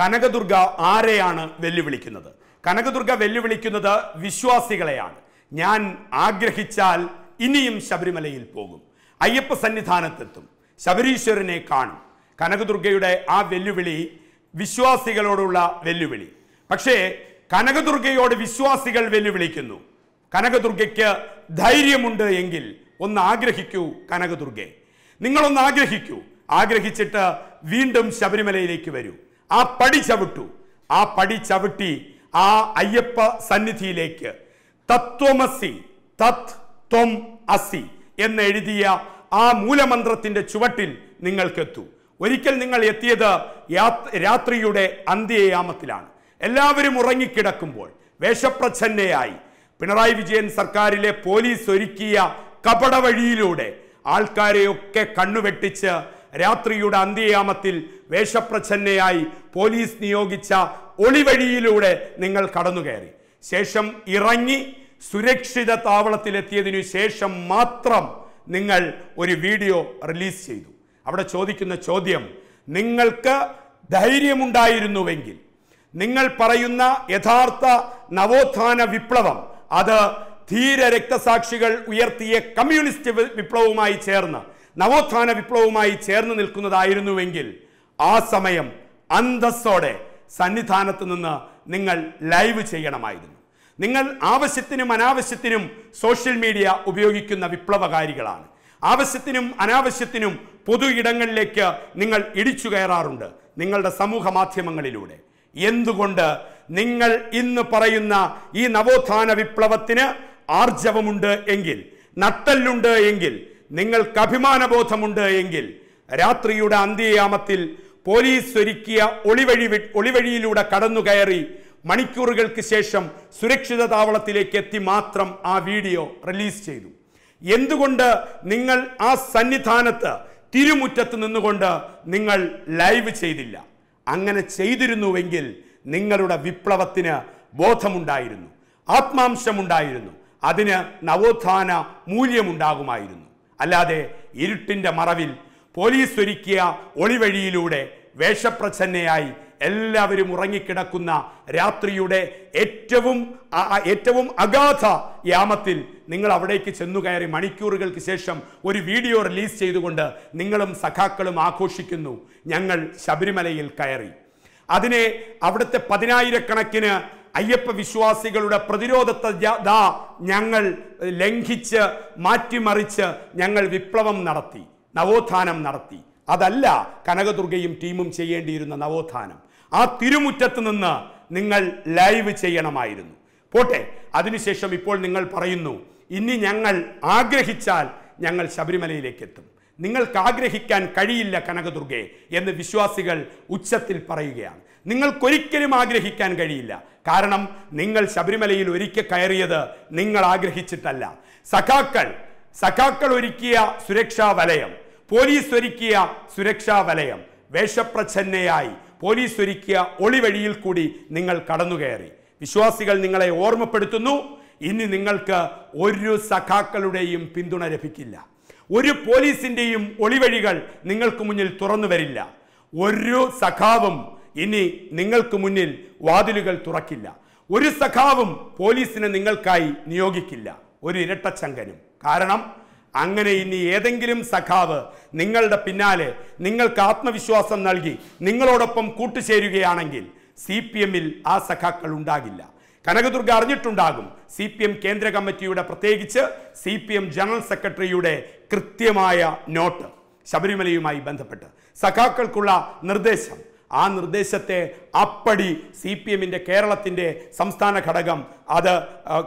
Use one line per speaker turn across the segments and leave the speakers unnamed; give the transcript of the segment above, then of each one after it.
കനകദുർഗ ആരെയാണ് വെല്ലുവിളിക്കുന്നത് കനകദുർഗ വെല്ലുവിളിക്കുന്നത് വിശ്വാസികളെയാണ് ഞാൻ ആഗ്രഹിച്ചാൽ ഇനിയും ശബരിമലയിൽ പോകും അയ്യപ്പ സന്നിധാനത്തെത്തും ശബരീശ്വരനെ കാണും കനകദുർഗയുടെ ആ വെല്ലുവിളി വിശ്വാസികളോടുള്ള വെല്ലുവിളി പക്ഷേ കനകദുർഗയോട് വിശ്വാസികൾ വെല്ലുവിളിക്കുന്നു കനകദുർഗയ്ക്ക് ധൈര്യമുണ്ട് എങ്കിൽ ഒന്ന് ആഗ്രഹിക്കൂ കനകദുർഗെ നിങ്ങളൊന്ന് ആഗ്രഹിക്കൂ ആഗ്രഹിച്ചിട്ട് വീണ്ടും ശബരിമലയിലേക്ക് വരൂ ആ പടി ചവിട്ടു ആ പടി ചവിട്ടി ആ അയ്യപ്പ സന്നിധിയിലേക്ക് തത്വമസി തത് ത്വം അസി എഴുതിയ ആ മൂലമന്ത്രത്തിന്റെ ചുവട്ടിൽ നിങ്ങൾക്കെത്തൂ ഒരിക്കൽ നിങ്ങൾ എത്തിയത് രാത്രിയുടെ അന്ത്യയാമത്തിലാണ് എല്ലാവരും ഉറങ്ങിക്കിടക്കുമ്പോൾ വേഷപ്രച്ഛന്നയായി പിണറായി വിജയൻ സർക്കാരിലെ പോലീസ് ഒരുക്കിയ കപടവഴിയിലൂടെ ആൾക്കാരെയൊക്കെ കണ്ണുവെട്ടിച്ച് രാത്രിയുടെ അന്ത്യയാമത്തിൽ വേഷപ്രച്ഛന്നയായി പോലീസ് നിയോഗിച്ച ഒളിവഴിയിലൂടെ നിങ്ങൾ കടന്നു കയറി ശേഷം ഇറങ്ങി സുരക്ഷിത താവളത്തിലെത്തിയതിനു ശേഷം മാത്രം നിങ്ങൾ ഒരു വീഡിയോ റിലീസ് ചെയ്തു അവിടെ ചോദിക്കുന്ന ചോദ്യം നിങ്ങൾക്ക് ധൈര്യമുണ്ടായിരുന്നുവെങ്കിൽ നിങ്ങൾ പറയുന്ന യഥാർത്ഥ നവോത്ഥാന വിപ്ലവം അത് ധീര രക്തസാക്ഷികൾ ഉയർത്തിയ കമ്മ്യൂണിസ്റ്റ് വിപ്ലവവുമായി ചേർന്ന് നവോത്ഥാന വിപ്ലവവുമായി ചേർന്ന് നിൽക്കുന്നതായിരുന്നുവെങ്കിൽ ആ സമയം അന്തസ്സോടെ സന്നിധാനത്ത് നിന്ന് നിങ്ങൾ ലൈവ് ചെയ്യണമായിരുന്നു നിങ്ങൾ ആവശ്യത്തിനും അനാവശ്യത്തിനും സോഷ്യൽ മീഡിയ ഉപയോഗിക്കുന്ന വിപ്ലവകാരികളാണ് ആവശ്യത്തിനും അനാവശ്യത്തിനും പൊതു ഇടങ്ങളിലേക്ക് നിങ്ങൾ ഇടിച്ചു കയറാറുണ്ട് നിങ്ങളുടെ സമൂഹ മാധ്യമങ്ങളിലൂടെ എന്തുകൊണ്ട് നിങ്ങൾ ഇന്ന് പറയുന്ന ഈ നവോത്ഥാന വിപ്ലവത്തിന് ആർജവമുണ്ട് എങ്കിൽ നട്ടല്ലുണ്ട് എങ്കിൽ നിങ്ങൾക്ക് അഭിമാനബോധമുണ്ട് എങ്കിൽ രാത്രിയുടെ അന്ത്യയാമത്തിൽ പോലീസ് ഒരുക്കിയ ഒളിവഴി ഒളിവഴിയിലൂടെ കടന്നു കയറി മണിക്കൂറുകൾക്ക് ശേഷം സുരക്ഷിത താവളത്തിലേക്ക് എത്തി മാത്രം ആ വീഡിയോ റിലീസ് ചെയ്തു എന്തുകൊണ്ട് നിങ്ങൾ ആ സന്നിധാനത്ത് തിരുമുറ്റത്ത് നിന്നുകൊണ്ട് നിങ്ങൾ ലൈവ് ചെയ്തില്ല അങ്ങനെ ചെയ്തിരുന്നുവെങ്കിൽ നിങ്ങളുടെ വിപ്ലവത്തിന് ബോധമുണ്ടായിരുന്നു ആത്മാംശമുണ്ടായിരുന്നു അതിന് നവോത്ഥാന മൂല്യമുണ്ടാകുമായിരുന്നു അല്ലാതെ ഇരുട്ടിൻ്റെ മറവിൽ പോലീസ് ഒരുക്കിയ ഒളിവഴിയിലൂടെ വേഷപ്രച്ഛന്നയായി എല്ലാവരും ഉറങ്ങിക്കിടക്കുന്ന രാത്രിയുടെ ഏറ്റവും ഏറ്റവും അഗാധ യാമത്തിൽ നിങ്ങൾ അവിടേക്ക് ചെന്നു കയറി മണിക്കൂറുകൾക്ക് ശേഷം ഒരു വീഡിയോ റിലീസ് ചെയ്തുകൊണ്ട് നിങ്ങളും സഖാക്കളും ആഘോഷിക്കുന്നു ഞങ്ങൾ ശബരിമലയിൽ കയറി അതിനെ അവിടുത്തെ പതിനായിരക്കണക്കിന് അയ്യപ്പ വിശ്വാസികളുടെ പ്രതിരോധത്തെ ദാ ഞങ്ങൾ ലംഘിച്ച് മാറ്റിമറിച്ച് ഞങ്ങൾ വിപ്ലവം നടത്തി നവോത്ഥാനം നടത്തി അതല്ല കനകദുർഗയും ടീമും ചെയ്യേണ്ടിയിരുന്ന നവോത്ഥാനം ആ തിരുമുറ്റത്ത് നിന്ന് നിങ്ങൾ ലൈവ് ചെയ്യണമായിരുന്നു പോട്ടെ അതിനുശേഷം ഇപ്പോൾ നിങ്ങൾ പറയുന്നു ഇനി ഞങ്ങൾ ആഗ്രഹിച്ചാൽ ഞങ്ങൾ ശബരിമലയിലേക്ക് എത്തും നിങ്ങൾക്ക് ആഗ്രഹിക്കാൻ കഴിയില്ല കനകദുർഗെ എന്ന് വിശ്വാസികൾ ഉച്ചത്തിൽ പറയുകയാണ് നിങ്ങൾക്കൊരിക്കലും ആഗ്രഹിക്കാൻ കഴിയില്ല കാരണം നിങ്ങൾ ശബരിമലയിൽ ഒരിക്കൽ കയറിയത് നിങ്ങൾ ആഗ്രഹിച്ചിട്ടല്ല സഖാക്കൾ സഖാക്കൾ ഒരുക്കിയ സുരക്ഷാ വലയം പോലീസ് ഒരുക്കിയ സുരക്ഷാ വലയം വേഷപ്രച്ഛന്നയായി പോലീസ് ഒരുക്കിയ ഒളിവഴിയിൽ കൂടി നിങ്ങൾ കടന്നുകയറി വിശ്വാസികൾ നിങ്ങളെ ഓർമ്മപ്പെടുത്തുന്നു ഇനി നിങ്ങൾക്ക് ഒരു സഖാക്കളുടെയും പിന്തുണ ലഭിക്കില്ല ഒരു പോലീസിൻ്റെയും ഒളിവഴികൾ നിങ്ങൾക്ക് മുന്നിൽ തുറന്നു വരില്ല ഒരു സഖാവും ഇനി നിങ്ങൾക്ക് മുന്നിൽ വാതിലുകൾ തുറക്കില്ല ഒരു സഖാവും പോലീസിനെ നിങ്ങൾക്കായി നിയോഗിക്കില്ല ഒരു ഇരട്ടച്ചങ്കനും കാരണം അങ്ങനെ ഇനി ഏതെങ്കിലും സഖാവ് നിങ്ങളുടെ പിന്നാലെ നിങ്ങൾക്ക് ആത്മവിശ്വാസം നൽകി നിങ്ങളോടൊപ്പം കൂട്ടുചേരുകയാണെങ്കിൽ സി പി എമ്മിൽ ആ സഖാക്കൾ ഉണ്ടാകില്ല കനകദുർഗ അറിഞ്ഞിട്ടുണ്ടാകും സി പി എം കേന്ദ്ര കമ്മിറ്റിയുടെ പ്രത്യേകിച്ച് സി പി എം ജനറൽ സെക്രട്ടറിയുടെ കൃത്യമായ നോട്ട് ശബരിമലയുമായി ബന്ധപ്പെട്ട് സഖാക്കൾക്കുള്ള നിർദ്ദേശം ആ നിർദ്ദേശത്തെ അപ്പടി സി പി എമ്മിൻ്റെ കേരളത്തിൻ്റെ സംസ്ഥാന ഘടകം അത്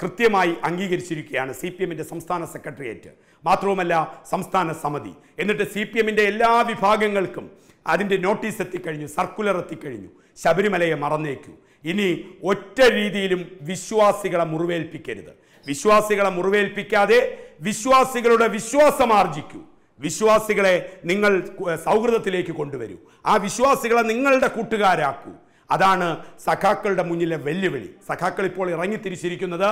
കൃത്യമായി അംഗീകരിച്ചിരിക്കുകയാണ് സി പി എമ്മിൻ്റെ സംസ്ഥാന സെക്രട്ടേറിയറ്റ് മാത്രവുമല്ല സംസ്ഥാന സമിതി എന്നിട്ട് സി പി എമ്മിൻ്റെ എല്ലാ വിഭാഗങ്ങൾക്കും അതിൻ്റെ നോട്ടീസ് എത്തിക്കഴിഞ്ഞു സർക്കുലർ എത്തിക്കഴിഞ്ഞു ശബരിമലയെ മറന്നേക്കൂ ഇനി ഒറ്റ രീതിയിലും വിശ്വാസികളെ മുറിവേൽപ്പിക്കരുത് വിശ്വാസികളെ മുറിവേൽപ്പിക്കാതെ വിശ്വാസികളുടെ വിശ്വാസം ആർജിക്കൂ വിശ്വാസികളെ നിങ്ങൾ സൗഹൃദത്തിലേക്ക് കൊണ്ടുവരൂ ആ വിശ്വാസികളെ നിങ്ങളുടെ കൂട്ടുകാരാക്കൂ അതാണ് സഖാക്കളുടെ മുന്നിലെ വെല്ലുവിളി സഖാക്കൾ ഇപ്പോൾ ഇറങ്ങിത്തിരിച്ചിരിക്കുന്നത്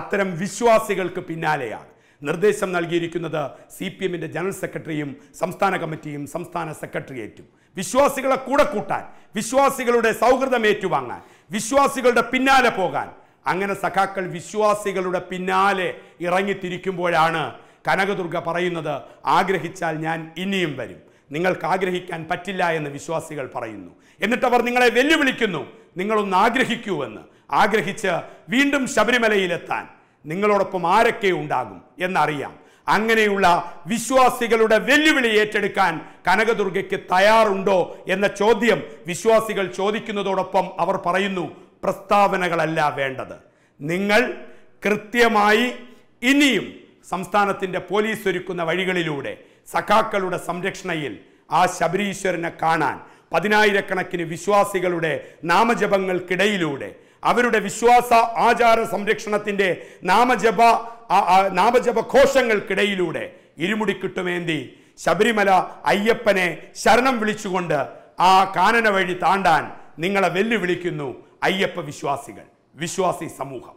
അത്തരം വിശ്വാസികൾക്ക് പിന്നാലെയാണ് നിർദ്ദേശം നൽകിയിരിക്കുന്നത് സി പി എമ്മിൻ്റെ ജനറൽ സെക്രട്ടറിയും സംസ്ഥാന കമ്മിറ്റിയും സംസ്ഥാന സെക്രട്ടേറിയറ്റും വിശ്വാസികളെ കൂടെ കൂട്ടാൻ വിശ്വാസികളുടെ സൗഹൃദം ഏറ്റുവാങ്ങാൻ വിശ്വാസികളുടെ പിന്നാലെ പോകാൻ അങ്ങനെ സഖാക്കൾ വിശ്വാസികളുടെ പിന്നാലെ ഇറങ്ങിത്തിരിക്കുമ്പോഴാണ് കനകദുർഗ പറയുന്നത് ആഗ്രഹിച്ചാൽ ഞാൻ ഇനിയും വരും നിങ്ങൾക്ക് ആഗ്രഹിക്കാൻ പറ്റില്ല എന്ന് വിശ്വാസികൾ പറയുന്നു എന്നിട്ട് അവർ നിങ്ങളെ വെല്ലുവിളിക്കുന്നു നിങ്ങളൊന്ന് ആഗ്രഹിക്കൂ എന്ന് ആഗ്രഹിച്ച് വീണ്ടും ശബരിമലയിലെത്താൻ നിങ്ങളോടൊപ്പം ആരൊക്കെ ഉണ്ടാകും എന്നറിയാം അങ്ങനെയുള്ള വിശ്വാസികളുടെ വെല്ലുവിളി ഏറ്റെടുക്കാൻ കനകദുർഗയ്ക്ക് തയ്യാറുണ്ടോ എന്ന ചോദ്യം വിശ്വാസികൾ ചോദിക്കുന്നതോടൊപ്പം അവർ പറയുന്നു പ്രസ്താവനകളല്ല വേണ്ടത് നിങ്ങൾ കൃത്യമായി ഇനിയും സംസ്ഥാനത്തിൻ്റെ പോലീസ് ഒരുക്കുന്ന വഴികളിലൂടെ സഖാക്കളുടെ സംരക്ഷണയിൽ ആ ശബരീശ്വരനെ കാണാൻ പതിനായിരക്കണക്കിന് വിശ്വാസികളുടെ നാമജപങ്ങൾക്കിടയിലൂടെ അവരുടെ വിശ്വാസ ആചാര സംരക്ഷണത്തിൻ്റെ നാമജപ നാമജപ ഘോഷങ്ങൾക്കിടയിലൂടെ കിട്ടുമേന്തി ശബരിമല അയ്യപ്പനെ ശരണം വിളിച്ചുകൊണ്ട് ആ കാനന വഴി താണ്ടാൻ നിങ്ങളെ വെല്ലുവിളിക്കുന്നു അയ്യപ്പ വിശ്വാസികൾ വിശ്വാസി സമൂഹം